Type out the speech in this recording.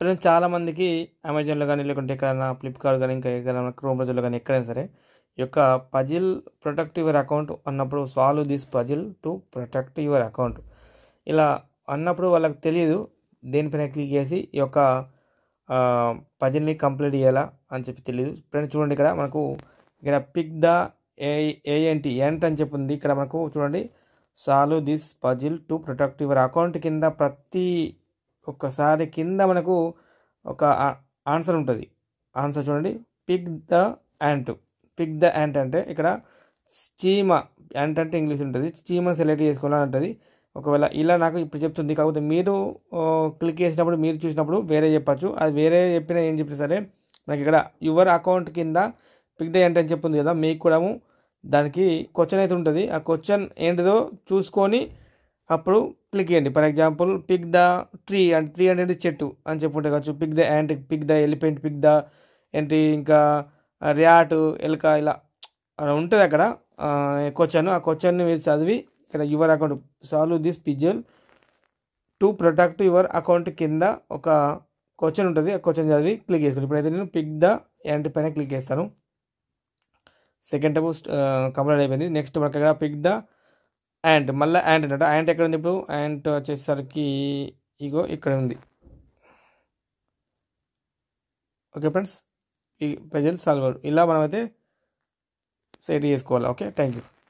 friends చాలామందికి అమెజాన్లో కానీ లేకుంటే ఎక్కడైనా ఫ్లిప్కార్ట్ కానీ ఇంకా ఎక్కడైనా క్రోమ్ బ్రౌజర్లో కానీ ఎక్కడైనా సరే ఈ యొక్క పజిల్ ప్రొటెక్ట్ యువర్ అకౌంట్ అన్నప్పుడు solve this puzzle to protect your account ఇలా అన్నప్పుడు వాళ్ళకి తెలియదు దేనిపైన క్లిక్ చేసి ఈ యొక్క పజిల్ని కంప్లీట్ చేయాలా అని చెప్పి తెలియదు ఫ్రెండ్స్ చూడండి ఇక్కడ మనకు ఇక్కడ పిక్ ద ఏ ఏంటి అని చెప్పింది ఇక్కడ మనకు చూడండి solve this puzzle to protect your account కింద ప్రతి ఒక్కసారి కింద మనకు ఒక ఆన్సర్ ఉంటుంది ఆన్సర్ చూడండి pick the ant pick the ant అంటే ఇక్కడ స్టీమ యాంట్ అంటే ఇంగ్లీష్ ఉంటుంది స్చీమను సెలెక్ట్ చేసుకోవాలని ఉంటుంది ఒకవేళ ఇలా నాకు ఇప్పుడు చెప్తుంది కాకపోతే మీరు క్లిక్ చేసినప్పుడు మీరు చూసినప్పుడు వేరే చెప్పచ్చు అది వేరే చెప్పినా ఏం చెప్పినా సరే నాకు ఇక్కడ యువర్ అకౌంట్ కింద పిక్ ద యాంట్ అని చెప్పింది కదా మీకు కూడా దానికి క్వశ్చన్ అయితే ఉంటుంది ఆ క్వశ్చన్ ఏంటిదో చూసుకొని అప్పుడు క్లిక్ చేయండి for example pick the tree and tree అంటే చెట్టు అని చెప్పుంటే కావచ్చు pick the ant pick the elephant pick the ఏంటి ఇంకా ర్యాట్ ఎలుక ఇలా అలా ఉంటుంది అక్కడ క్వశ్చన్ ఆ క్వశ్చన్ని మీరు చదివి ఇక్కడ your account solve this puzzle to protect your account కింద ఒక క్వశ్చన్ ఉంటుంది ఆ క్వశ్చన్ చదివి క్లిక్ చేస్తాను ఇప్పుడైతే నేను పిక్ ద యాంట్ పైన క్లిక్ చేస్తాను సెకండ్ టైపు కంప్లీట్ అయిపోయింది నెక్స్ట్ మనకి అక్కడ పిక్ ద యాంట్ మళ్ళీ యాంట్ అంటే యాంట్ ఎక్కడ ఉంది ఇప్పుడు యాంట్ వచ్చేసరికి ఇగో ఇక్కడ ఉంది ఓకే ఫ్రెండ్స్ ఈ ప్రజలు సాల్వ్ ఇలా మనమైతే సెట్ చేసుకోవాలి ఓకే థ్యాంక్ యూ